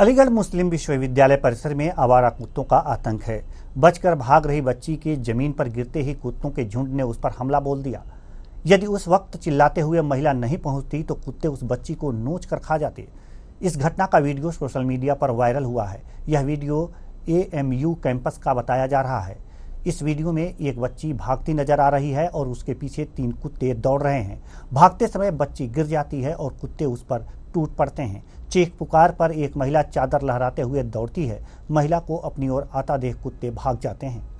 अलीगढ़ मुस्लिम विश्वविद्यालय परिसर में आवारा कुत्तों का आतंक है बचकर भाग रही बच्ची के जमीन पर गिरते ही कुत्तों के झुंड ने उस पर हमला बोल दिया यदि उस वक्त चिल्लाते हुए महिला नहीं पहुंचती तो कुत्ते उस बच्ची को नोच कर खा जाते इस घटना का वीडियो सोशल मीडिया पर वायरल हुआ है यह वीडियो एएमयू कैंपस का बताया जा रहा है इस वीडियो में एक बच्ची भागती नजर आ रही है और उसके पीछे तीन कुत्ते दौड़ रहे हैं भागते समय बच्ची गिर जाती है और कुत्ते उस पर टूट पड़ते हैं चेक पुकार पर एक महिला चादर लहराते हुए दौड़ती है महिला को अपनी ओर आता देख कुत्ते भाग जाते हैं